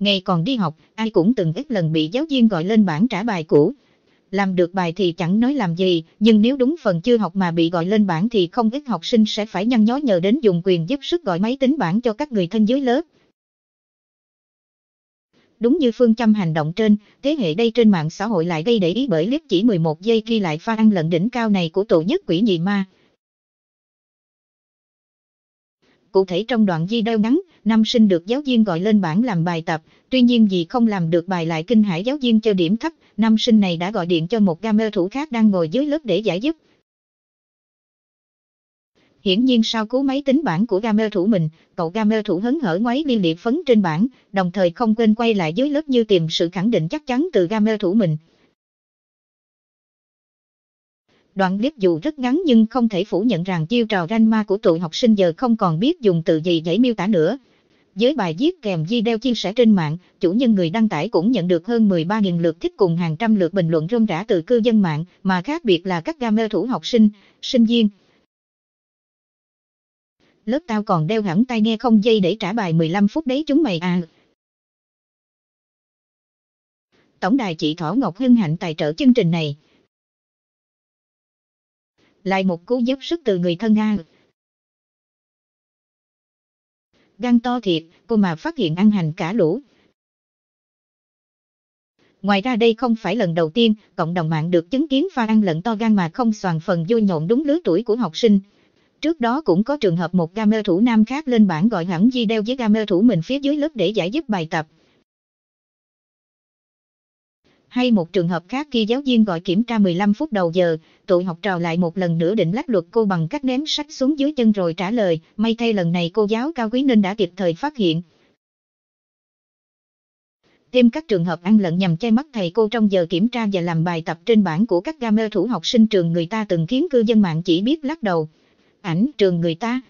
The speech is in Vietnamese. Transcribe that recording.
Ngày còn đi học, ai cũng từng ít lần bị giáo viên gọi lên bảng trả bài cũ. Làm được bài thì chẳng nói làm gì, nhưng nếu đúng phần chưa học mà bị gọi lên bảng thì không ít học sinh sẽ phải nhăn nhó nhờ đến dùng quyền giúp sức gọi máy tính bảng cho các người thân dưới lớp. Đúng như phương châm hành động trên, thế hệ đây trên mạng xã hội lại gây để ý bởi clip chỉ 11 giây ghi lại pha ăn lận đỉnh cao này của tổ nhất quỷ nhị ma. Cụ thể trong đoạn di video ngắn, nam sinh được giáo viên gọi lên bảng làm bài tập, tuy nhiên vì không làm được bài lại kinh hãi giáo viên cho điểm thấp, nam sinh này đã gọi điện cho một gamer thủ khác đang ngồi dưới lớp để giải giúp. Hiển nhiên sau cú máy tính bảng của gamer thủ mình, cậu gamer thủ hấn hở ngoáy liên liệt phấn trên bảng, đồng thời không quên quay lại dưới lớp như tìm sự khẳng định chắc chắn từ gamer thủ mình. Đoạn clip dù rất ngắn nhưng không thể phủ nhận rằng chiêu trò ranh ma của tụi học sinh giờ không còn biết dùng từ gì để miêu tả nữa. Với bài viết kèm video chia sẻ trên mạng, chủ nhân người đăng tải cũng nhận được hơn 13.000 lượt thích cùng hàng trăm lượt bình luận rôm rã từ cư dân mạng, mà khác biệt là các gamer thủ học sinh, sinh viên. Lớp tao còn đeo hẳn tai nghe không dây để trả bài 15 phút đấy chúng mày à. Tổng đài chị Thỏ Ngọc hân hạnh tài trợ chương trình này lại một cú giúp sức từ người thân A. Gan to thiệt, cô mà phát hiện ăn hành cả lũ. Ngoài ra đây không phải lần đầu tiên, cộng đồng mạng được chứng kiến pha ăn lận to gan mà không soàn phần vui nhộn đúng lứa tuổi của học sinh. Trước đó cũng có trường hợp một gamer thủ nam khác lên bảng gọi hẳn video với gamer thủ mình phía dưới lớp để giải giúp bài tập hay một trường hợp khác khi giáo viên gọi kiểm tra 15 phút đầu giờ, tụi học trò lại một lần nữa định lách luật cô bằng cách ném sách xuống dưới chân rồi trả lời, may thay lần này cô giáo cao quý nên đã kịp thời phát hiện. Thêm các trường hợp ăn lận nhằm che mắt thầy cô trong giờ kiểm tra và làm bài tập trên bảng của các gamer thủ học sinh trường người ta từng khiến cư dân mạng chỉ biết lắc đầu. Ảnh trường người ta,